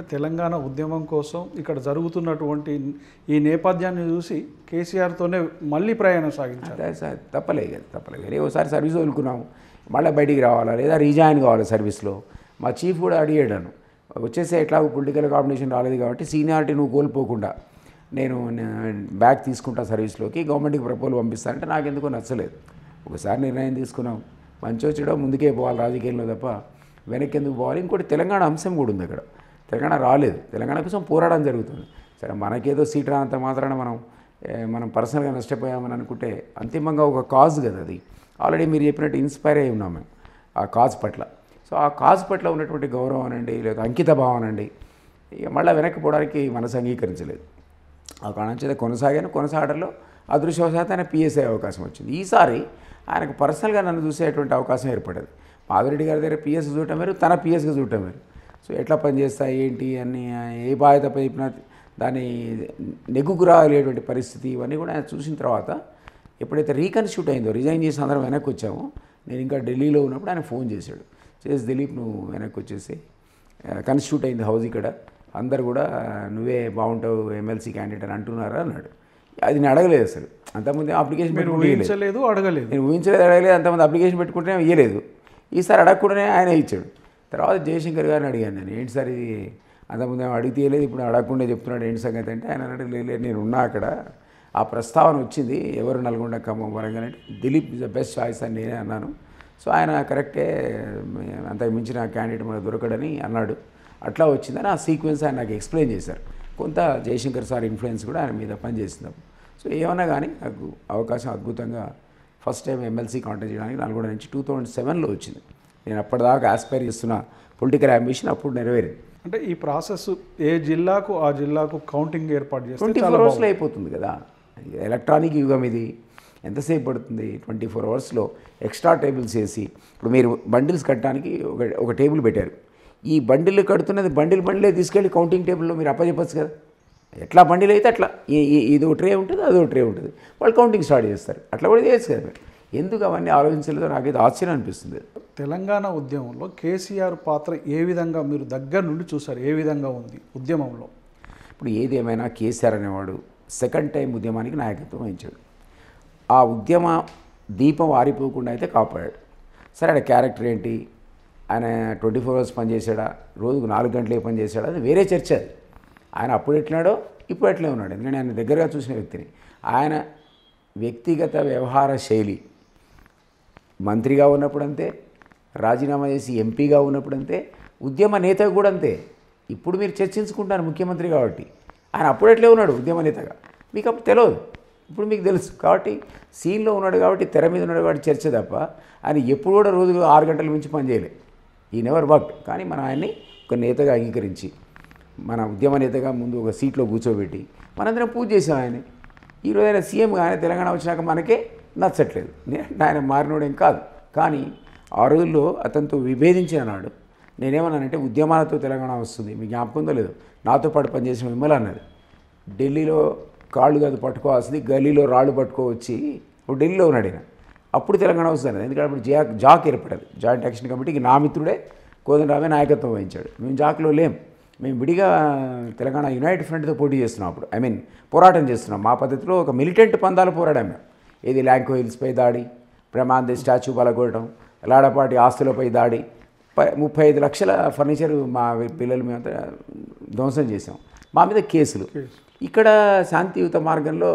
ఏంటంటే తెలంగాణ ఉద్యమం కోసం ఇక్కడ జరుగుతున్నటువంటి ఈ నేపథ్యాన్ని చూసి కేసీఆర్తోనే మళ్ళీ ప్రయాణం సాగించారు తప్పలేదు తప్పలేదు కానీ ఒకసారి సర్వీస్ వదులుకున్నాము మళ్ళీ బయటికి రావాలా లేదా రీజాయిన్ కావాలి సర్వీస్లో మా చీఫ్ కూడా అడిగాడాను వచ్చేసి ఎట్లా పొలిటికల్ కాంబినేషన్ రాలేదు కాబట్టి సీనియారిటీ నువ్వు కోల్పోకుండా నేను బ్యాక్ తీసుకుంటా సర్వీస్లోకి గవర్నమెంట్కి ప్రపోజల్ పంపిస్తానంటే ఎందుకో నచ్చలేదు ఒకసారి నిర్ణయం తీసుకున్నాం మంచి వచ్చాడో ముందుకే పోవాలి రాజకీయంలో తప్ప వెనక్కి ఎందుకు పోవాలి ఇంకోటి తెలంగాణ అంశం కూడా ఉంది అక్కడ తెలంగాణ రాలేదు తెలంగాణ కోసం పోరాడడం జరుగుతుంది సరే మనకేదో సీట్ రానంత మాత్రాన మనం మనం పర్సనల్గా నష్టపోయామని అనుకుంటే అంతిమంగా ఒక కాజ్ కదా అది ఆల్రెడీ మీరు చెప్పినట్టు ఇన్స్పైర్ అయి ఉన్నాం మేము ఆ కాజ్ పట్ల సో ఆ కాజ్ పట్ల ఉన్నటువంటి గౌరవం అనండి లేదా అంకిత భావం అండి ఇక మళ్ళీ వెనక్కి పోవడానికి మనసు అంగీకరించలేదు ఆ కారణం చేత కొనసాగాను కొనసాగడంలో అదృశ్యవశాత్ ఆయన పిఎస్ఐ అవకాశం వచ్చింది ఈసారి ఆయనకు పర్సనల్గా నన్ను చూసేటువంటి అవకాశం ఏర్పడేది మాధురెడ్డి గారి దగ్గర పిఎస్ చూడటం వేరు తన పిఎస్గా చూడటం వేరు సో ఎట్లా పనిచేస్తాయి ఏంటి అని ఏ బాధ్యత పైన దాని నెగ్గుకు పరిస్థితి ఇవన్నీ కూడా ఆయన చూసిన తర్వాత ఎప్పుడైతే రీకన్స్టిట్యూట్ అయిందో రిజైన్ చేసిన అందరం వెనక్కి వచ్చామో నేను ఇంకా ఢిల్లీలో ఉన్నప్పుడు ఆయన ఫోన్ చేశాడు చేసి దిలీప్ నువ్వు వెనక్కి వచ్చేసి కన్స్టిట్యూట్ అయింది హౌస్ ఇక్కడ అందరు కూడా నువ్వే బాగుంటావు ఎమ్మెల్సీ క్యాండిడేట్ అని అంటున్నారా అన్నాడు అది నేను అడగలేదు అసలు అంతకుముందు అప్లికేషన్ ఊహించలేదు అడగలేదు నేను ఊహించలేదు అడగలేదు అంతకుముందు అప్లికేషన్ పెట్టుకుంటే ఇవ్వలేదు ఈసారి అడగకుండానే ఆయన ఇచ్చాడు తర్వాత జయశంకర్ గారిని అడిగాను నేను ఏంటి సార్ ఇది అంతకుముందు అడిగి తీయలేదు ఇప్పుడు అడగకుండా చెప్తున్నాడు ఏంటి సంగతి అంటే ఆయన అడిగి లేదు నేను ఉన్నా అక్కడ ఆ ప్రస్తావన వచ్చింది ఎవరు నల్గొండ ఖమ్మం వరంగల్ అంటే Dilip is the best choice అని నేనే అన్నాను సో ఆయన కరెక్టే అంతకు మించిన క్యాండిడేట్ మనకు దొరకడని అన్నాడు అట్లా వచ్చిందని ఆ సీక్వెన్స్ ఆయన నాకు ఎక్స్ప్లెయిన్ చేశారు కొంత జయశంకర్ సార్ ఇన్ఫ్లుయెన్స్ కూడా ఆయన మీద పనిచేసిందాం సో ఏమన్నా కానీ నాకు అవకాశం అద్భుతంగా ఫస్ట్ టైం ఎమ్మెల్సీ కాంటాక్ట్ చేయడానికి నల్గొండ నుంచి టూ థౌజండ్ సెవెన్లో వచ్చింది నేను అప్పటిదాకా ఆస్పైర్ చేస్తున్న పొలిటికల్ అంబిషన్ అప్పుడు నెరవేరింది అంటే ఈ ప్రాసెస్ ఏ జిల్లాకు ఆ జిల్లాకు కౌంటింగ్ ఏర్పాటు చేస్తే ట్వంటీ ఫోర్ అవర్స్లో అయిపోతుంది కదా ఎలక్ట్రానిక్ యుగం ఇది ఎంతసేపు పడుతుంది ట్వంటీ ఫోర్ అవర్స్లో ఎక్స్ట్రా టేబుల్స్ వేసి ఇప్పుడు మీరు బండిల్స్ కట్టడానికి ఒక ఒక టేబుల్ పెట్టారు ఈ బండిల్ కడుతున్నది బండిల్ బండిలే తీసుకెళ్ళి కౌంటింగ్ టేబుల్లో మీరు అప్పచెప్పచ్చు కదా ఎట్లా బండిలు అయితే అట్లా ఇది ఒక ట్రే ఉంటుంది అదో ట్రే ఉంటుంది వాళ్ళు కౌంటింగ్ స్టార్ట్ చేస్తారు అట్లా కూడా చేయొచ్చు కదా మీరు ఎందుకు అవన్నీ ఆలోచించలేదో నాకు ఇది ఆశ్చర్యం అనిపిస్తుంది తెలంగాణ ఉద్యమంలో కేసీఆర్ పాత్ర ఏ విధంగా మీరు దగ్గర నుండి చూసారు ఏ విధంగా ఉంది ఉద్యమంలో ఇప్పుడు ఏదేమైనా కేసీఆర్ అనేవాడు సెకండ్ టైం ఉద్యమానికి నాయకత్వం వహించాడు ఆ ఉద్యమ దీపం ఆరిపోకుండా అయితే కాపాడాడు సరే ఆయన క్యారెక్టర్ ఏంటి ఆయన ట్వంటీ ఫోర్ అవర్స్ పనిచేశాడా రోజుకు నాలుగు గంటలే పనిచేశాడా అది వేరే చర్చ అది ఆయన అప్పుడు ఎట్లాడో ఇప్పుడు ఎట్లే ఉన్నాడు ఎందుకంటే ఆయన దగ్గరగా చూసిన వ్యక్తిని ఆయన వ్యక్తిగత వ్యవహార శైలి మంత్రిగా ఉన్నప్పుడు అంతే రాజీనామా చేసి ఎంపీగా ఉన్నప్పుడు అంతే ఉద్యమ నేత కూడా అంతే ఇప్పుడు మీరు చర్చించుకుంటారు ముఖ్యమంత్రి కాబట్టి ఆయన అప్పుడెట్లే ఉన్నాడు ఉద్యమ నేతగా మీకు అప్పుడు తెలియదు ఇప్పుడు మీకు తెలుసు కాబట్టి సీన్లో ఉన్నాడు కాబట్టి తెర మీద ఉన్నాడు కాబట్టి చర్చ తప్ప ఆయన ఎప్పుడు కూడా రోజు ఆరు గంటల మించి పనిచేయలే ఈ నెవర్ వర్క్ కానీ మనం ఆయన్ని ఒక నేతగా అంగీకరించి మన ఉద్యమ నేతగా ముందు ఒక సీట్లో కూర్చోబెట్టి మనందరం పూజ చేసాం ఆయన ఈరోజు ఆయన సీఎం ఆయన తెలంగాణ వచ్చినాక మనకే నచ్చట్లేదు ఆయన మారినోడేం కాదు కానీ ఆ రోజుల్లో అతనితో విభేదించిన నాడు నేనేమన్నానంటే ఉద్యమాలతో తెలంగాణ వస్తుంది మీ జ్ఞాపకం లేదు నాతో పాటు పనిచేసిన విమల అన్నది ఢిల్లీలో కాళ్ళు కాదు పట్టుకోవాల్సింది గల్లీలో రాళ్ళు పట్టుకోవచ్చి ఇప్పుడు ఢిల్లీలో ఉన్నాడు అప్పుడు తెలంగాణ వస్తుంది ఎందుకంటే అప్పుడు జా జాక్ ఏర్పడేది జాయింట్ యాక్షన్ కమిటీకి నా మిత్రుడే కోదండరామే నాయకత్వం వహించాడు మేము జాక్లో లేం మేము విడిగా తెలంగాణ యునైటెడ్ ఫ్రంట్తో పోటీ చేస్తున్నాం అప్పుడు ఐ మీన్ పోరాటం చేస్తున్నాం మా పద్ధతిలో ఒక మిలిటెంట్ పందాలు పోరాడాము మేము ఏది ల్యాంకో హిల్స్పై దాడి ప్రమాంది స్టాచ్యూ పలగొట్టడం లాడపాటి ఆస్తులపై దాడి ముప్పై ఐదు లక్షల ఫర్నిచర్ మా పిల్లలు మేము ధ్వంసం చేసాం మా మీద కేసులు ఇక్కడ శాంతియుత మార్గంలో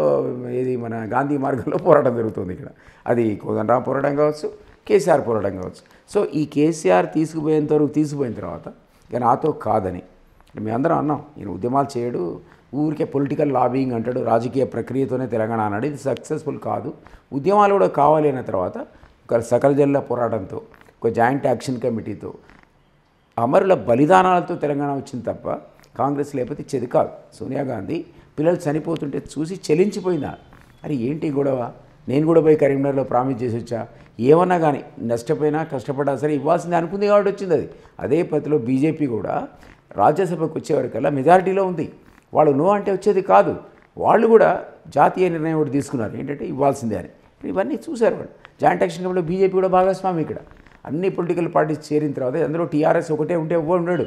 ఏది మన గాంధీ మార్గంలో పోరాటం జరుగుతుంది ఇక్కడ అది కోదండరాం పోరాటం కావచ్చు కేసీఆర్ పోరాటం కావచ్చు సో ఈ కేసీఆర్ తీసుకుపోయేంత వరకు తీసుకుపోయిన తర్వాత ఇక నాతో కాదని మేమందరం అన్నాం ఈయన ఉద్యమాలు చేయడు ఊరికే పొలిటికల్ లాబింగ్ అంటాడు రాజకీయ ప్రక్రియతోనే తెలంగాణ అన్నాడు ఇది సక్సెస్ఫుల్ కాదు ఉద్యమాలు కూడా కావాలి అయిన తర్వాత ఒక సకల జల్ల పోరాటంతో ఒక జాయింట్ యాక్షన్ కమిటీతో అమరుల బలిదానాలతో తెలంగాణ వచ్చింది తప్ప కాంగ్రెస్ లేకపోతే చెది కాదు సోనియా గాంధీ పిల్లలు చనిపోతుంటే చూసి చెలించిపోయినా అరే ఏంటి గొడవ నేను కూడా పోయి కరీంనగర్లో ప్రామిస్ చేసి వచ్చా ఏమన్నా కానీ నష్టపోయినా కష్టపడ్డా సరే ఇవ్వాల్సింది అనుకుంది కాబట్టి వచ్చింది అది అదే పద్ధతిలో బీజేపీ కూడా రాజ్యసభకు వచ్చేవరకల్లా మెజారిటీలో ఉంది వాళ్ళు నో అంటే వచ్చేది కాదు వాళ్ళు కూడా జాతీయ నిర్ణయం ఒకటి తీసుకున్నారు ఏంటంటే ఇవ్వాల్సిందే అని ఇవన్నీ చూశారు వాళ్ళు జాయింట్ యాక్షన్ కమిటీలో బీజేపీ కూడా భాగస్వామి ఇక్కడ అన్ని పొలిటికల్ పార్టీస్ చేరిన తర్వాత అందులో టీఆర్ఎస్ ఒకటే ఉంటే ఎవ్వరు ఉన్నాడు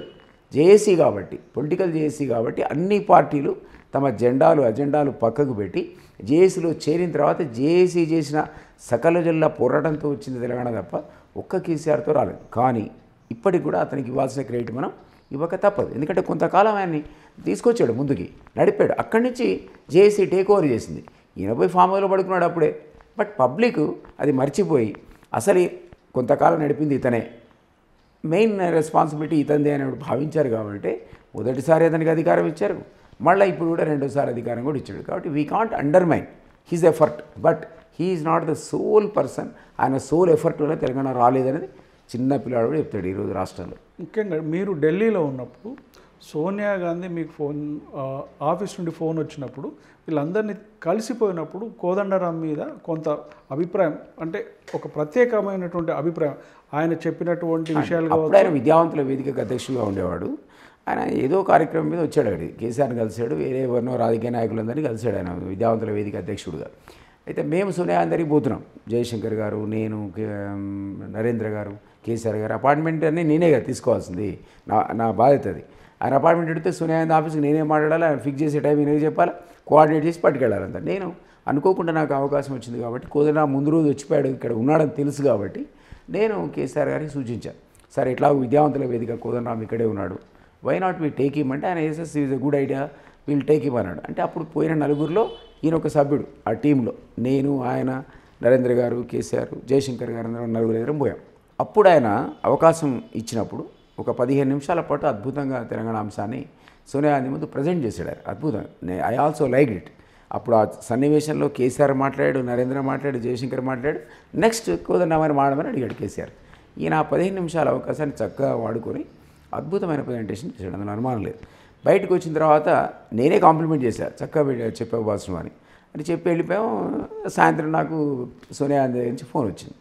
జేఏసీ కాబట్టి పొలిటికల్ జేఏసీ కాబట్టి అన్ని పార్టీలు తమ జెండాలు అజెండాలు పక్కకు పెట్టి జేఏసీలో చేరిన తర్వాత జేఏసీ చేసిన సకల జిల్లా పోరాటంతో వచ్చింది తెలంగాణ తప్ప ఒక్క కేసీఆర్తో రాలేదు కానీ ఇప్పటికి కూడా అతనికి ఇవ్వాల్సిన క్రెడిట్ మనం ఇవ్వక తప్పదు ఎందుకంటే కొంతకాలం ఆయన్ని తీసుకొచ్చాడు ముందుకి నడిపాడు అక్కడి నుంచి జేఏసీ టేక్ ఓవర్ చేసింది ఈయన పోయి ఫామ్ హౌస్లో పడుకున్నాడు అప్పుడే బట్ పబ్లిక్ అది మర్చిపోయి అసలు కొంతకాలం నడిపింది ఇతనే మెయిన్ రెస్పాన్సిబిలిటీ ఇతనిదే అని భావించారు కాబట్టి మొదటిసారి అతనికి అధికారం ఇచ్చారు మళ్ళీ ఇప్పుడు కూడా రెండోసారి అధికారం కూడా ఇచ్చాడు కాబట్టి we can't undermine his effort but he's not the sole person ఆయన సోల్ ఎఫర్ట్ వల్ల తెలంగాణ రాలేదనేది చిన్న పిల్లాడు కూడా చెప్తాడు ఈరోజు రాష్ట్రంలో ముఖ్యంగా మీరు ఢిల్లీలో ఉన్నప్పుడు సోనియా గాంధీ మీకు ఫోన్ ఆఫీస్ నుండి ఫోన్ వచ్చినప్పుడు వీళ్ళందరినీ కలిసిపోయినప్పుడు కోదండరాం మీద కొంత అభిప్రాయం అంటే ఒక ప్రత్యేకమైనటువంటి అభిప్రాయం ఆయన చెప్పినటువంటి విషయాలు ఆయన విద్యావంతుల వేదికకు అధ్యక్షులుగా ఉండేవాడు ఆయన ఏదో కార్యక్రమం మీద వచ్చాడు అడి కేసీఆర్ని కలిశాడు వేరే ఎవరినో రాజకీయ నాయకులందరినీ కలిశాడు ఆయన విద్యావంతుల వేదిక అధ్యక్షుడుగా అయితే మేము సోనియా అందరికి పోతున్నాం జయశంకర్ గారు నేను నరేంద్ర గారు కేసీఆర్ గారు అపాయింట్మెంట్ అన్నీ నేనే కదా తీసుకోవాల్సింది నా నా బాధ్యత అది ఆయన అపాయింట్మెంట్ ఎడితే సునీ ఆయన ఆఫీస్కి నేనే మాట్లాడాలి ఆయన ఫిక్స్ చేసే టైం నేనే చెప్పాలి కోఆర్డినేట్ చేసి పట్టుకెళ్ళాలంత నేను అనుకోకుండా నాకు అవకాశం వచ్చింది కాబట్టి కోదనా ముందు రోజు వచ్చిపోయాడు ఇక్కడ ఉన్నాడని తెలుసు కాబట్టి నేను కేసీఆర్ గారికి సూచించాను సరే ఎట్లా విద్యావంతుల వేదిక కోదనరామ్ ఇక్కడే ఉన్నాడు why not we take him అంటే ఆయన says is a good idea we'll take him అన్నాడు అంటే అప్పుడు పోయిన నలుగురిలో ఈయన ఒక సభ్యుడు ఆ టీంలో నేను ఆయన నరేంద్ర గారు కేసీఆర్ జయశంకర్ గారు నలుగురు ఎదురం పోయాం అప్పుడు ఆయన అవకాశం ఇచ్చినప్పుడు ఒక పదిహేను నిమిషాల పాటు అద్భుతంగా తెలంగాణ అంశాన్ని సోనియా గాంధీ ముందు ప్రజెంట్ చేశాడు అద్భుతం ఐ ఆల్సో లైక్ ఇట్ అప్పుడు ఆ సన్నివేశంలో కేసీఆర్ మాట్లాడాడు నరేంద్ర మాట్లాడు జయశంకర్ మాట్లాడు నెక్స్ట్ కోదండమని మాడమని అడిగాడు కేసీఆర్ ఈయన ఆ పదిహేను నిమిషాల అవకాశాన్ని చక్కగా వాడుకొని అద్భుతమైన ప్రజెంటేషన్ చేశాడు అందులో అనుమానం లేదు బయటకు వచ్చిన తర్వాత నేనే కాంప్లిమెంట్ చేశాను చక్కగా చెప్పావు బాసు అని అని చెప్పి వెళ్ళిపోయాం సాయంత్రం నాకు సోనియా గాంధీ నుంచి ఫోన్ వచ్చింది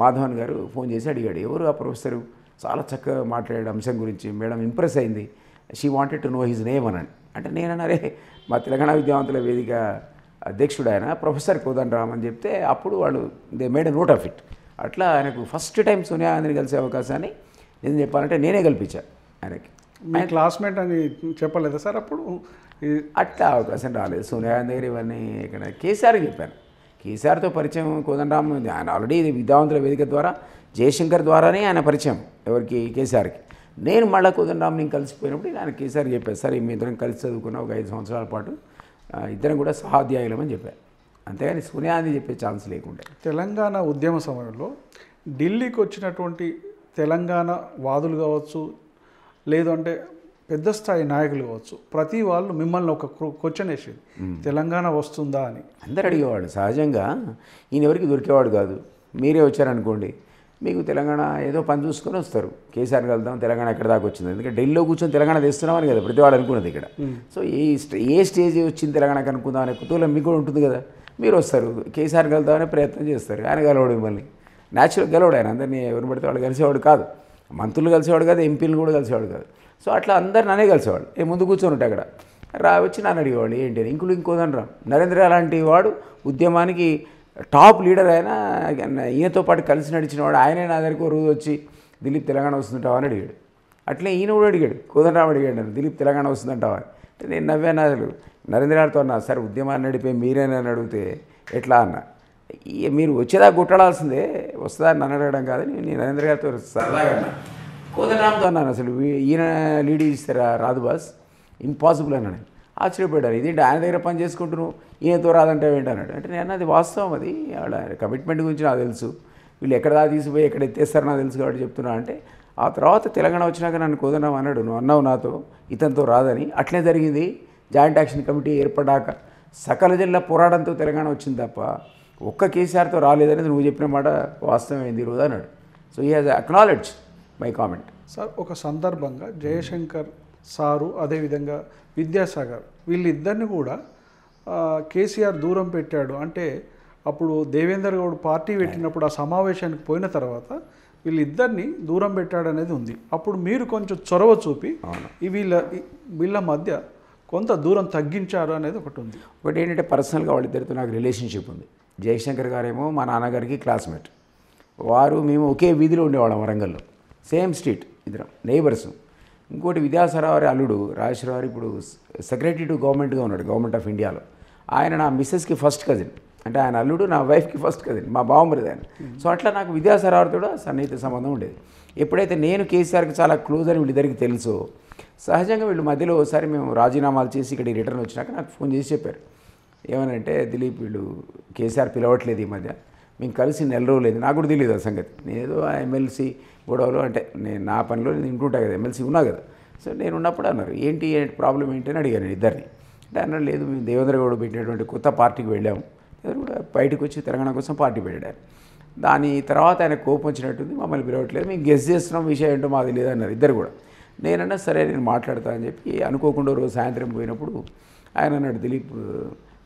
మాధవన్ గారు ఫోన్ చేసి అడిగాడు ఎవరు ఆ ప్రొఫెసరు చాలా చక్కగా మాట్లాడే అంశం గురించి మేడం ఇంప్రెస్ అయింది she wanted to know his name అని అంటే నేనన్నారే మా తెలంగాణ విద్యావంతుల వేదిక అధ్యక్షుడు ఆయన ప్రొఫెసర్ కోదండ రామ్ అని చెప్తే అప్పుడు వాళ్ళు they made note of it అట్లా ఆయనకు ఫస్ట్ టైం సోనియా గాంధీని కలిసే అవకాశాన్ని నేను చెప్పాలంటే నేనే కల్పించాను ఆయనకి మీ క్లాస్మేట్ అని చెప్పలేదా సార్ అప్పుడు అట్లా అవకాశం రాలేదు సోనియా గాంధీ గారు ఇవన్నీ ఇక్కడ కేసీఆర్ చెప్పాను కేసీఆర్తో పరిచయం కోదండరామ్ ఆయన ఆల్రెడీ విద్యావంతుల వేదిక ద్వారా జయశంకర్ ద్వారానే ఆయన పరిచయం ఎవరికి కేసీఆర్కి నేను మళ్ళీ కోదండరామ్ని కలిసిపోయినప్పుడు ఆయన కేసీఆర్ చెప్పాను సరే మీ ఇద్దరం కలిసి చదువుకున్న ఒక ఐదు సంవత్సరాల పాటు ఇద్దరం కూడా సహాధ్యాయులమని చెప్పారు అంతేగాని అని చెప్పే ఛాన్స్ లేకుండా తెలంగాణ ఉద్యమ సమయంలో ఢిల్లీకి వచ్చినటువంటి తెలంగాణ వాదులు కావచ్చు లేదంటే పెద్ద స్థాయి నాయకులు కావచ్చు ప్రతి వాళ్ళు మిమ్మల్ని ఒక క్వశ్చన్ వేసేది తెలంగాణ వస్తుందా అని అందరు అడిగేవాడు సహజంగా ఈయన ఎవరికి దొరికేవాడు కాదు మీరే వచ్చారనుకోండి మీకు తెలంగాణ ఏదో పని చూసుకొని వస్తారు కేసీఆర్ కలుద్దాం తెలంగాణ ఎక్కడ దాకా వచ్చింది ఎందుకంటే ఢిల్లీలో కూర్చొని తెలంగాణ తెస్తున్నామని కదా ప్రతివాడు అనుకున్నది ఇక్కడ సో ఏ ఏ స్టేజ్ వచ్చింది తెలంగాణకు అనుకుందాం అనే కుతూహలం మీకు కూడా ఉంటుంది కదా మీరు వస్తారు కేసీఆర్ కలుద్దామనే ప్రయత్నం చేస్తారు ఆయన గలవాడు మిమ్మల్ని న్యాచురల్ గెలవడు ఆయన అందరినీ ఎవరు పడితే వాళ్ళు కలిసేవాడు కాదు మంత్రులు కలిసేవాడు కాదు ఎంపీలు కూడా కలిసేవాడు కాదు సో అట్లా అందరు నన్నే కలిసేవాళ్ళు ఏ ముందు కూర్చొని ఉంటే అక్కడ రా వచ్చి నన్ను అడిగేవాళ్ళు ఏంటి అని ఇంకులు ఇంకోదని రా నరేంద్ర లాంటి వాడు ఉద్యమానికి టాప్ లీడర్ అయినా ఈయనతో పాటు కలిసి నడిచిన వాడు ఆయనే నా దగ్గరకు రోజు వచ్చి దిలీప్ తెలంగాణ వస్తుందంటావా అని అడిగాడు అట్లే ఈయన కూడా అడిగాడు కోదండరావు అడిగాడు నన్ను దిలీప్ తెలంగాణ వస్తుందంటావా అంటే నేను నవ్వాను అసలు నరేంద్రనాథ్తో అన్నా సార్ ఉద్యమాన్ని నడిపే మీరేనా అని అడిగితే ఎట్లా అన్న మీరు వచ్చేదా కొట్టడాల్సిందే వస్తుందా అని నన్ను అడగడం కాదని నేను నరేంద్ర గారితో సరదాగా కోదండరామ్తో అన్నాను అసలు ఈయన లీడ్ ఇస్తారా రాదు బాస్ ఇంపాసిబుల్ అన్నాడు ఆశ్చర్యపోయాడు ఇదేంటి ఆయన దగ్గర పని చేసుకుంటున్నావు ఈయనతో రాదంటే అన్నాడు అంటే నేను అది వాస్తవం అది వాళ్ళ కమిట్మెంట్ గురించి నాకు తెలుసు వీళ్ళు ఎక్కడ దా తీసిపోయి ఎక్కడ ఎత్తేస్తారో నాకు తెలుసు కాబట్టి చెప్తున్నా అంటే ఆ తర్వాత తెలంగాణ వచ్చినాక నన్ను కోదన్నావు అన్నాడు నువ్వు అన్నావు నాతో ఇతనితో రాదని అట్లే జరిగింది జాయింట్ యాక్షన్ కమిటీ ఏర్పడాక సకల జిల్లా పోరాటంతో తెలంగాణ వచ్చింది తప్ప ఒక్క కేసీఆర్తో రాలేదనేది నువ్వు చెప్పిన మాట వాస్తవమైంది ఈరోజు అన్నాడు so he has acknowledge my comment sir ఒక సందర్భంగా జయశంకర్ సారు అదేవిధంగా విద్యాసాగర్ వీళ్ళిద్దరిని కూడా కేసీఆర్ దూరం పెట్టాడు అంటే అప్పుడు దేవేందర్ గౌడ్ పార్టీ పెట్టినప్పుడు ఆ సమావేశానికి పోయిన తర్వాత వీళ్ళిద్దరిని దూరం పెట్టాడు అనేది ఉంది అప్పుడు మీరు కొంచెం చొరవ చూపి వీళ్ళ వీళ్ళ మధ్య కొంత దూరం తగ్గించారు అనేది ఒకటి ఉంది ఒకటి ఏంటంటే పర్సనల్గా వాళ్ళిద్దరితో నాకు రిలేషన్షిప్ ఉంది జయశంకర్ గారేమో మా నాన్నగారికి క్లాస్మేట్ వారు మేము ఒకే వీధిలో ఉండేవాళ్ళం వరంగల్లో సేమ్ స్ట్రీట్ ఇద్దరం నైబర్స్ ఇంకోటి విద్యాసారావారి అల్లుడు రాజేశ్వరరావు ఇప్పుడు సెక్రటరీ టు గవర్నమెంట్గా ఉన్నాడు గవర్నమెంట్ ఆఫ్ ఇండియాలో ఆయన నా మిస్సెస్కి ఫస్ట్ కజిన్ అంటే ఆయన అల్లుడు నా వైఫ్కి ఫస్ట్ కజిన్ మా బావమరిది ఆయన సో అట్లా నాకు విద్యాసారావారితో కూడా సన్నిహిత సంబంధం ఉండేది ఎప్పుడైతే నేను కేసీఆర్కి చాలా క్లోజ్ అని వీళ్ళిద్దరికి తెలుసో సహజంగా వీళ్ళు మధ్యలో ఒకసారి మేము రాజీనామాలు చేసి ఇక్కడికి రిటర్న్ వచ్చినాక నాకు ఫోన్ చేసి చెప్పారు ఏమనంటే దిలీప్ వీళ్ళు కేసీఆర్ పిలవట్లేదు ఈ మధ్య మేము కలిసి నెల రోజులేదు నాకు కూడా తెలియదు ఆ సంగతి ఏదో ఎమ్మెల్సీ గొడవలు అంటే నేను నా పనిలో నేను ఇంటుంటా కదా ఎమ్మెల్సీ ఉన్నా కదా సో నేను ఉన్నప్పుడు అన్నారు ఏంటి ప్రాబ్లం ఏంటి అని అడిగాను నేను ఇద్దరిని అంటే అన్నారు లేదు మేము దేవేంద్ర గౌడ్ పెట్టినటువంటి కొత్త పార్టీకి వెళ్ళాము కూడా బయటకు వచ్చి తెలంగాణ కోసం పార్టీ పెట్టాడు దాని తర్వాత ఆయన కోపం వచ్చినట్టుంది మమ్మల్ని పిలవట్లేదు మేము గెస్ చేస్తున్నాం విషయం ఏంటో మాది లేదన్నారు ఇద్దరు కూడా నేనన్నా సరే నేను మాట్లాడతా అని చెప్పి అనుకోకుండా రోజు సాయంత్రం పోయినప్పుడు ఆయన అన్నాడు దిలీప్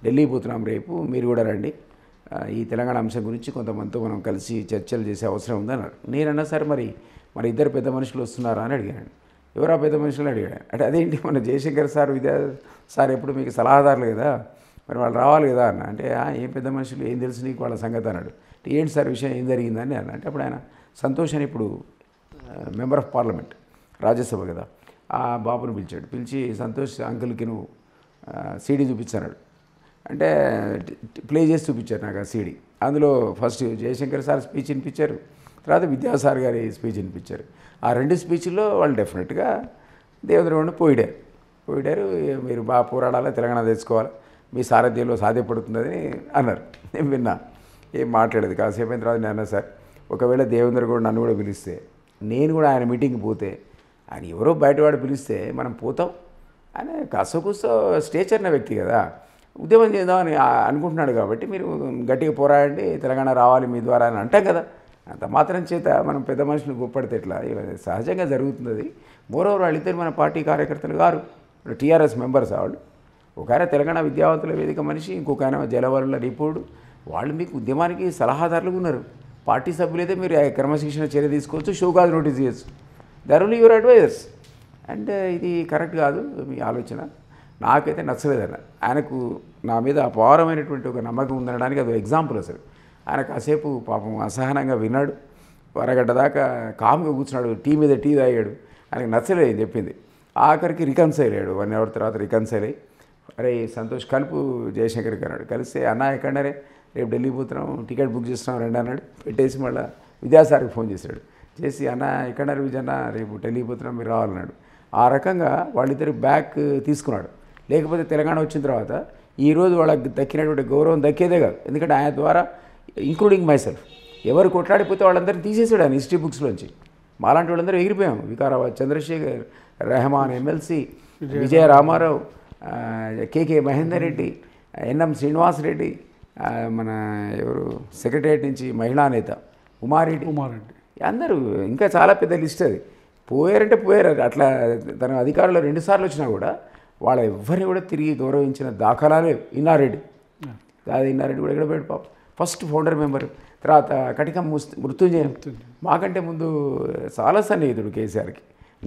ఢిల్లీ పోతున్నాం రేపు మీరు కూడా రండి ఈ తెలంగాణ అంశం గురించి కొంతమందితో మనం కలిసి చర్చలు చేసే అవసరం ఉందన్నారు నేనన్నా సరే మరి మరి ఇద్దరు పెద్ద మనుషులు వస్తున్నారా అని అడిగాను ఎవరా పెద్ద మనుషులు అడిగాడు అంటే అదేంటి మన జయశంకర్ సార్ విద్యా సార్ ఎప్పుడు మీకు సలహాదారులు కదా మరి వాళ్ళు రావాలి కదా అన్న అంటే ఏం పెద్ద మనుషులు ఏం తెలుసు నీకు వాళ్ళ సంగతి అన్నాడు ఏంటి సార్ విషయం ఏం జరిగిందని అన్న అంటే అప్పుడు ఆయన సంతోష్ అని ఇప్పుడు మెంబర్ ఆఫ్ పార్లమెంట్ రాజ్యసభ కదా ఆ బాబును పిలిచాడు పిలిచి సంతోష్ అంకుల్కి నువ్వు సీడీ చూపించాడు అంటే ప్లే చేసి చూపించారు నాకు ఆ సీడీ అందులో ఫస్ట్ జయశంకర్ సార్ స్పీచ్ వినిపించారు తర్వాత విద్యాసార్ గారి స్పీచ్ వినిపించారు ఆ రెండు స్పీచ్లో వాళ్ళు డెఫినెట్గా దేవేంద్రగౌడ్ని పోయిడారు పోయిడారు మీరు బాగా పోరాడాలి తెలంగాణ తెచ్చుకోవాలి మీ సారథ్యంలో సాధ్యపడుతుందని అన్నారు నేను విన్నా ఏం మాట్లాడేది కాసేపు అయిన తర్వాత నేను సార్ ఒకవేళ దేవేంద్ర గౌడ్ నన్ను కూడా పిలిస్తే నేను కూడా ఆయన మీటింగ్కి పోతే ఆయన ఎవరో బయటవాడు పిలిస్తే మనం పోతాం అని కసకుసో స్టేచర్న వ్యక్తి కదా ఉద్యమం చేద్దామని అనుకుంటున్నాడు కాబట్టి మీరు గట్టిగా పోరాడండి తెలంగాణ రావాలి మీ ద్వారా అని అంటాం కదా అంత మాత్రం చేత మనం పెద్ద మనుషులు గొప్పడితే ఎట్లా సహజంగా జరుగుతుంది అది మోరోవర్ వాళ్ళిద్దరు మన పార్టీ కార్యకర్తలు గారు టీఆర్ఎస్ మెంబర్స్ వాళ్ళు ఒక ఆయన తెలంగాణ విద్యావంతుల వేదిక మనిషి ఇంకొక ఆయన జలవరుల నిపుణుడు వాళ్ళు మీకు ఉద్యమానికి సలహాదారులు ఉన్నారు పార్టీ సభ్యులైతే మీరు క్రమశిక్షణ చర్య తీసుకోవచ్చు షోకాజ్ నోటీస్ చేయొచ్చు they're only your advisers and ఇది కరెక్ట్ కాదు మీ ఆలోచన నాకైతే నచ్చలేదు అన్న ఆయనకు నా మీద అపారమైనటువంటి ఒక నమ్మకం ఉందనడానికి అది ఎగ్జాంపుల్ అసలు ఆయన కాసేపు పాపం అసహనంగా విన్నాడు వరగడ్డ దాకా కామ్గా కూర్చున్నాడు టీ మీద టీ తాగాడు ఆయనకు నచ్చలేదు అని చెప్పింది ఆఖరికి రికన్సైల్ అయ్యాడు వన్ అవర్ తర్వాత రికన్సైల్ అయ్యి అరే సంతోష్ కలుపు జయశంకర్ అన్నాడు కలిస్తే అన్న ఎక్కడరే రేపు ఢిల్లీ పోతున్నాం టికెట్ బుక్ చేస్తున్నాం రెండు అన్నాడు పెట్టేసి మళ్ళీ విద్యాసారికి ఫోన్ చేశాడు చేసి అన్న ఎక్కడన్నారు విజయన్న రేపు ఢిల్లీ పోతున్నాం మీరు రావాలన్నాడు ఆ రకంగా వాళ్ళిద్దరు బ్యాక్ తీసుకున్నాడు లేకపోతే తెలంగాణ వచ్చిన తర్వాత ఈరోజు వాళ్ళకి దక్కినటువంటి గౌరవం దక్కేదే కాదు ఎందుకంటే ఆయన ద్వారా ఇంక్లూడింగ్ మై సెల్ఫ్ ఎవరు కొట్లాడిపోతే వాళ్ళందరినీ తీసేసాడు ఆయన హిస్టరీ బుక్స్లోంచి మాలాంటి వాళ్ళందరూ ఎగిరిపోయాం Vikarabad Chandrashekar Rehman MLC Vijaya Ramarao K K Mahender Reddy N M Srinivas Reddy మన ఎవరు సెక్రటరియట్ నుంచి మహిళా నేత ఉమారెడ్డి ఉమారెడ్డి అందరూ ఇంకా చాలా పెద్ద లిస్ట్ అది పోయారంటే పోయారు అట్లా తన అధికారులు రెండుసార్లు వచ్చినా కూడా వాళ్ళ ఎవరిని కూడా తిరిగి గౌరవించిన దాఖలాలే ఇన్నారెడ్డి కాదు ఇన్నారెడ్డి కూడా ఇక్కడ పోయాడు పాపం ఫస్ట్ ఫౌండర్ మెంబర్ తర్వాత కటికం మృత్యుంజయం మాకంటే ముందు చాలా సన్నిహితుడు కేసీఆర్కి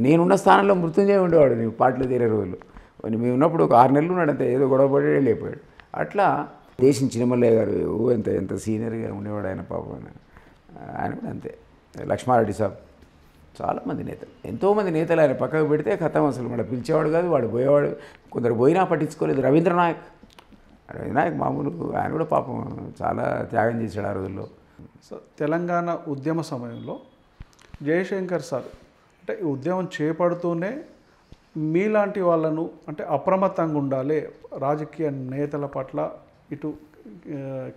నేనున్న స్థానంలో మృత్యుంజయం ఉండేవాడు నీ పాటలు తీరే రోజులు మేము ఉన్నప్పుడు ఒక ఆరు నెలలు ఉన్నాడంతే ఏదో గొడవ పడి వెళ్ళిపోయాడు అట్లా దేశం చిన్నమల్లయ్య గారు ఎంత ఎంత సీనియర్గా ఉండేవాడు ఆయన పాపం ఆయన కూడా అంతే లక్ష్మారెడ్డి సాబ్ చాలామంది నేతలు ఎంతోమంది నేతలు ఆయన పక్కకు పెడితే కథం అసలు మన పిలిచేవాడు కాదు వాడు పోయేవాడు కొందరు పోయినా పట్టించుకోలేదు రవీంద్రనాయక్ రవీంద్రనాయక్ మామూలు ఆయన కూడా పాపం చాలా త్యాగం చేశాడు ఆ రోజుల్లో సో తెలంగాణ ఉద్యమ సమయంలో జయశంకర్ సార్ అంటే ఉద్యమం చేపడుతూనే మీలాంటి వాళ్ళను అంటే అప్రమత్తంగా ఉండాలి రాజకీయ నేతల పట్ల ఇటు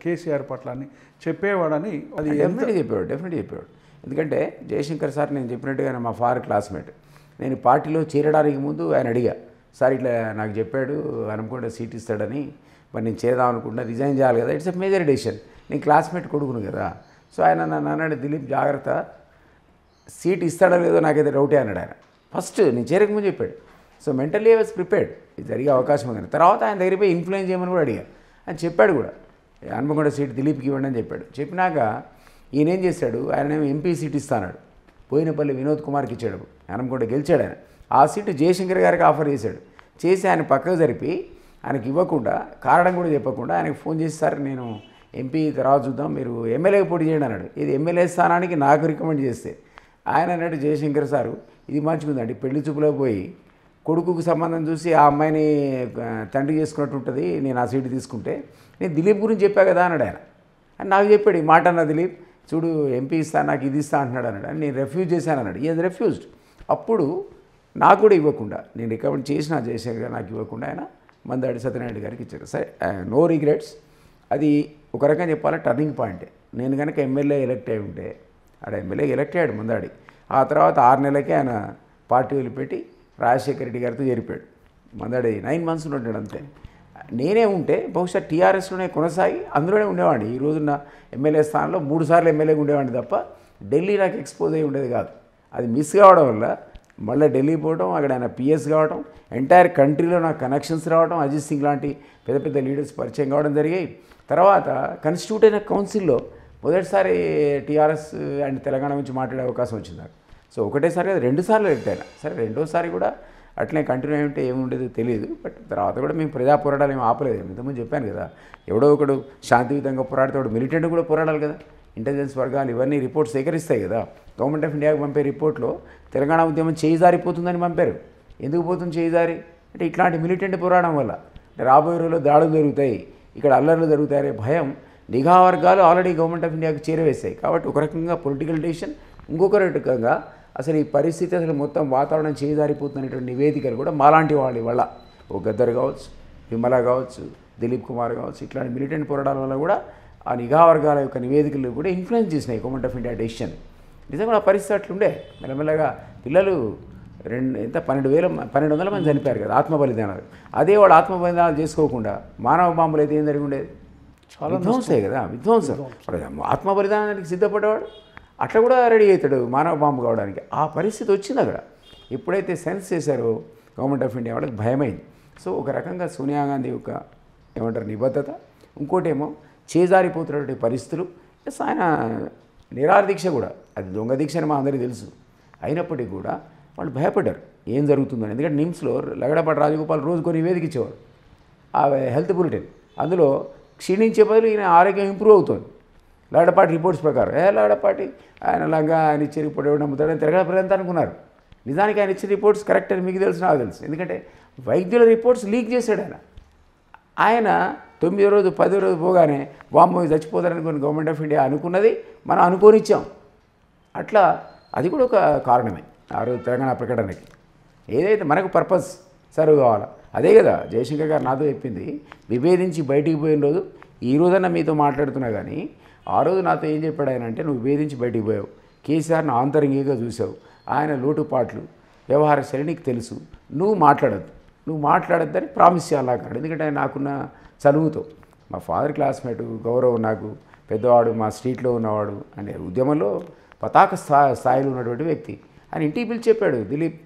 కేసీఆర్ పట్ల అని చెప్పేవాడని అది ఎంత చెప్పేవాడు డెఫినెట్గా చెప్పేవాడు ఎందుకంటే జయశంకర్ సార్ నేను చెప్పినట్టుగా మా ఫార్ క్లాస్మేట్ నేను పార్టీలో చేరడానికి ముందు ఆయన అడిగా సార్ ఇట్లా నాకు చెప్పాడు అనుకుంటే సీట్ ఇస్తాడని మరి నేను చేద్దాం అనుకుంటా రిజైన్ చేయాలి కదా ఇట్స్ అ మేజర్ డెసిషన్ నేను క్లాస్మేట్ కొడుకును కదా సో ఆయన నన్ను అన్నాడు దిలీప్ జాగ్రత్త సీట్ ఇస్తాడో లేదో నాకైతే డౌటే అన్నాడు ఆయన ఫస్ట్ నేను చేరకముందు చెప్పాడు సో మెంటలీ వాజ్ ప్రిపేర్డ్ ఇది జరిగే అవకాశం ఉందని తర్వాత ఆయన దగ్గర పోయి ఇన్ఫ్లుయెన్స్ చేయమని కూడా అడిగాను అని చెప్పాడు కూడా హన్మకొండ సీట్ దిలీప్కి ఇవ్వండి అని చెప్పాడు చెప్పినాక ఈయన ఏం చేశాడు ఆయన ఎంపీ సీట్ ఇస్తానాడు పోయినపల్లి వినోద్ కుమార్కి ఇచ్చాడు హనంకొండ గెలిచాడు ఆయన ఆ సీటు జయశంకర్ గారికి ఆఫర్ చేశాడు చేసి ఆయన పక్కకు జరిపి ఆయనకి ఇవ్వకుండా కారణం కూడా చెప్పకుండా ఆయనకు ఫోన్ చేసి సార్ నేను ఎంపీ తర్వాత చూద్దాం మీరు ఎమ్మెల్యే పోటీ చేయండి అన్నాడు ఇది ఎమ్మెల్యే స్థానానికి నాకు రికమెండ్ చేస్తే ఆయన అన్నట్టు జయశంకర్ సారు ఇది మంచిగుందండి పెళ్లి చూపులో పోయి కొడుకుకు సంబంధం చూసి ఆ అమ్మాయిని తండ్రి చేసుకున్నట్టు ఉంటుంది నేను ఆ సీటు తీసుకుంటే నేను దిలీప్ గురించి చెప్పా కదా అన్నాడు ఆయన అని నాకు చెప్పాడు ఈ మాట అన్న దిలీప్ చూడు ఎంపీ ఇస్తా నాకు ఇది ఇస్తా అంటున్నాడు అన్నాడు నేను రెఫ్యూజ్ చేశాను అన్నాడు ఈజ్ రెఫ్యూజ్డ్ అప్పుడు నాకు కూడా ఇవ్వకుండా నేను రికమెండ్ చేసినా చేశాక నాకు ఇవ్వకుండా ఆయన మందాడి సత్యనారాయణ గారికి ఇచ్చారు సరే నో రిగ్రెట్స్ అది ఒక రకంగా చెప్పాలంటే టర్నింగ్ పాయింటే నేను కనుక ఎమ్మెల్యే ఎలక్ట్ అయి ఉంటే ఆడ ఎమ్మెల్యే ఎలక్ట్ అయ్యాడు ముందాడి ఆ తర్వాత ఆరు నెలలకే ఆయన పార్టీ వదిలిపెట్టి రాజశేఖర రెడ్డి గారితో చేరిపోయాడు మందాడి నైన్ మంత్స్ ఉంటాడు అంతే నేనే ఉంటే బహుశా టీఆర్ఎస్లోనే కొనసాగి అందులోనే ఉండేవాడిని ఈ రోజున ఎమ్మెల్యే స్థానంలో మూడు సార్లు ఎమ్మెల్యేగా ఉండేవాడిని తప్ప ఢిల్లీ నాకు ఎక్స్పోజ్ అయ్యి ఉండేది కాదు అది మిస్ కావడం వల్ల మళ్ళీ ఢిల్లీ పోవడం అక్కడ ఆయన పిఎస్ కావడం ఎంటైర్ కంట్రీలో నాకు కనెక్షన్స్ రావడం అజిత్ సింగ్ లాంటి పెద్ద పెద్ద లీడర్స్ పరిచయం కావడం జరిగాయి తర్వాత కన్స్టిట్యూట్ అయిన కౌన్సిల్లో మొదటిసారి టీఆర్ఎస్ అండ్ తెలంగాణ నుంచి మాట్లాడే అవకాశం వచ్చింది నాకు సో ఒకటేసారి కదా రెండుసార్లు ఎలక్ట్ సరే రెండోసారి కూడా అట్లనే కంటిన్యూ ఏమి ఉండేది తెలియదు బట్ తర్వాత కూడా మేము ప్రజా పోరాటాలు ఏమి ఆపలేదు ఇంతకుముందు చెప్పాను కదా ఎవడో ఒకడు శాంతియుతంగా పోరాడతాడు మిలిటెంట్ కూడా పోరాడాలి కదా ఇంటెలిజెన్స్ వర్గాలు ఇవన్నీ రిపోర్ట్స్ సేకరిస్తాయి కదా గవర్నమెంట్ ఆఫ్ ఇండియాకి పంపే రిపోర్ట్లో తెలంగాణ ఉద్యమం చేయిదారిపోతుందని పంపారు ఎందుకు పోతుంది చేయిదారి అంటే ఇట్లాంటి మిలిటెంట్ పోరాడం వల్ల అంటే రాబోయే రోజుల్లో దాడులు జరుగుతాయి ఇక్కడ అల్లర్లు జరుగుతాయనే భయం నిఘా వర్గాలు ఆల్రెడీ గవర్నమెంట్ ఆఫ్ ఇండియాకి చేరవేశాయి కాబట్టి ఒక రకంగా పొలిటికల్ డిసిషన్ ఇంకొక రకంగా అసలు ఈ పరిస్థితి అసలు మొత్తం వాతావరణం చేదారిపోతున్నటువంటి నివేదికలు కూడా మాలాంటి వాళ్ళ వల్ల ఓ గద్దర్ కావచ్చు విమల కావచ్చు దిలీప్ కుమార్ కావచ్చు ఇట్లాంటి మిలిటెంట్ పోరాటాల వల్ల కూడా ఆ నిఘా వర్గాల యొక్క నివేదికలు కూడా ఇన్ఫ్లుయెన్స్ చేసినాయి గవర్నమెంట్ ఆఫ్ ఇండియా డెసిషన్ నిజంగా ఆ పరిస్థితి అట్లుండే మెల్లమెల్లగా పిల్లలు రెండు ఎంత పన్నెండు వేల పన్నెండు వందల మంది చనిపోయారు కదా ఆత్మ బలిదానాలు అదే వాడు ఆత్మ బలిదానాలు చేసుకోకుండా మానవ బాంబులు అయితే ఏం జరిగి ఉండేది చాలా విధ్వంసే కదా విధ్వంసం ఆత్మ బలిదానానికి సిద్ధపడేవాడు అట్లా కూడా రెడీ అవుతాడు మానవ బాంబు కావడానికి ఆ పరిస్థితి వచ్చింది అక్కడ ఎప్పుడైతే సెన్స్ చేశారో గవర్నమెంట్ ఆఫ్ ఇండియా వాళ్ళకి భయమైంది సో ఒక రకంగా సోనియా గాంధీ యొక్క ఏమంటారు నిబద్ధత ఇంకోటేమో చేజారిపోతున్నటువంటి పరిస్థితులు ప్లస్ ఆయన నిరాదీక్ష కూడా అది దొంగ దీక్ష అని మా అందరికీ తెలుసు అయినప్పటికీ కూడా వాళ్ళు భయపడ్డారు ఏం జరుగుతుందని ఎందుకంటే నిమ్స్లో లగడపాటి రాజగోపాల్ రోజు కొన్ని వేదిక ఇచ్చేవారు ఆ హెల్త్ బులెటిన్ అందులో క్షీణించే బదులు ఈయన ఆరోగ్యం ఇంప్రూవ్ అవుతుంది లాడపాటి రిపోర్ట్స్ ప్రకారం ఏ లాడపాటి ఆయన లంగా ఆయన ఇచ్చే రిపోర్ట్ ఎవరు నమ్ముతాడని తెలంగాణ ప్రజలంతా అనుకున్నారు నిజానికి ఆయన ఇచ్చే రిపోర్ట్స్ కరెక్ట్ అని మీకు తెలుసు నాకు తెలుసు ఎందుకంటే వైద్యుల రిపోర్ట్స్ లీక్ చేశాడు ఆయన ఆయన తొమ్మిదో రోజు పదో రోజు పోగానే వామ్మో చచ్చిపోతారనుకుని గవర్నమెంట్ ఆఫ్ ఇండియా అనుకున్నది మనం అనుకోనిచ్చాం అట్లా అది కూడా ఒక కారణమే ఆ రోజు తెలంగాణ ప్రకటనకి ఏదైతే మనకు పర్పస్ సర్వ్ కావాలా అదే కదా జయశంకర్ గారు నాతో చెప్పింది విభేదించి బయటికి పోయిన రోజు ఈ రోజైనా మీతో మాట్లాడుతున్నా కానీ ఆ రోజు నాతో ఏం చెప్పాడు ఆయన అంటే నువ్వు వేధించి బయటికి పోయావు కేసీఆర్ను ఆంతరంగిగా చూసావు ఆయన లోటుపాట్లు వ్యవహార శైలి నీకు తెలుసు నువ్వు మాట్లాడద్దు నువ్వు మాట్లాడద్దని ప్రామిస్ చేయాలి అక్కడ ఎందుకంటే ఆయన నాకున్న చదువుతో మా ఫాదర్ క్లాస్మేట్ గౌరవ్ నాకు పెద్దవాడు మా స్ట్రీట్లో ఉన్నవాడు అనే ఉద్యమంలో పతాక స్థా స్థాయిలో ఉన్నటువంటి వ్యక్తి ఆయన ఇంటికి పిలిచి చెప్పాడు దిలీప్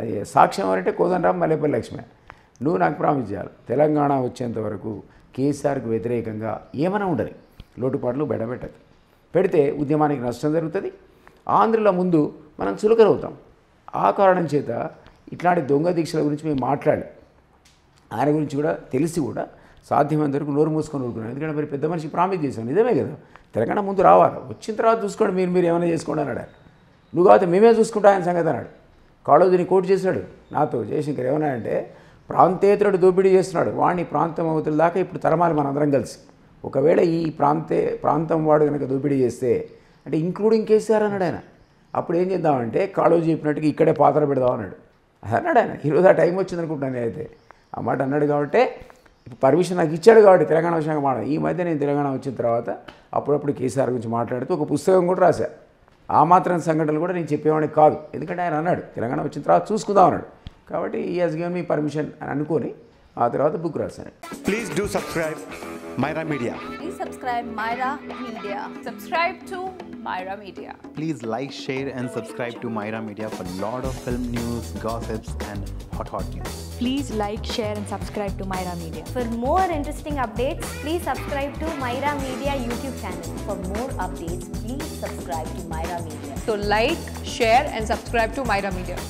అది సాక్ష్యం అంటే కోదండరామ్ మల్లేపల్లి లక్ష్మి నువ్వు నాకు ప్రామిస్ చేయాలి తెలంగాణ వచ్చేంత వరకు కేసీఆర్కు వ్యతిరేకంగా ఏమైనా ఉండదు లోటుపాట్లు బయటపెట్టదు పెడితే ఉద్యమానికి నష్టం జరుగుతుంది ఆంధ్రుల ముందు మనం చులకరవుతాం ఆ కారణం చేత ఇట్లాంటి దొంగ దీక్షల గురించి మేము మాట్లాడి ఆయన గురించి కూడా తెలిసి కూడా సాధ్యమైనంత వరకు నోరు మూసుకొని ఊరుకున్నాను ఎందుకంటే మరి పెద్ద మనిషి ప్రామిస్ చేశాను నిజమే కదా తెలంగాణ ముందు రావాలి వచ్చిన తర్వాత చూసుకోండి మీరు మీరు ఏమైనా చేసుకోండి అన్నాడు నువ్వు కాబట్టి మేమే చూసుకుంటా ఆయన సంగతి అన్నాడు కాళోజీని కోట్ చేశాడు నాతో జయశంకర్ ఏమన్నా అంటే ప్రాంతేతరుడు దోపిడీ చేస్తున్నాడు వాణ్ణి ప్రాంతం అవతల దాకా ఇప్పుడు తరమాలి మనందరం కలిసి ఒకవేళ ఈ ప్రాంతే ప్రాంతం వాడు కనుక దోపిడీ చేస్తే అంటే ఇంక్లూడింగ్ కేసీఆర్ అన్నాడు ఆయన అప్పుడు ఏం చేద్దామంటే కాళోజీ చెప్పినట్టుగా ఇక్కడే పాత్ర పెడదాం అన్నాడు అది అన్నాడు ఆయన ఈరోజు ఆ టైం వచ్చింది అనుకుంటున్నాను అయితే ఆ మాట అన్నాడు కాబట్టి ఇప్పుడు పర్మిషన్ నాకు ఇచ్చాడు కాబట్టి తెలంగాణ విషయంగా మాట ఈ మధ్య నేను తెలంగాణ వచ్చిన తర్వాత అప్పుడప్పుడు కేసీఆర్ గురించి మాట్లాడుతూ ఒక పుస్తకం కూడా రాశా ఆ మాత్రం సంఘటనలు కూడా నేను చెప్పేవాడిని కాదు ఎందుకంటే ఆయన అన్నాడు తెలంగాణ వచ్చిన తర్వాత చూసుకుందాం అన్నాడు కాబట్టి ఈ హాజ్ గివెన్ మీ పర్మిషన్ అని అనుకొని ఆ తర్వాత బుక్ రాశాను please do subscribe Maira Media please subscribe Maira Media subscribe to Maira Media please like share and subscribe to Maira Media for lot of film news gossips and hot hot news please like share and subscribe to Maira Media for more interesting updates please subscribe to Maira Media YouTube channel for more updates please subscribe to Maira Media so like share and subscribe to Maira media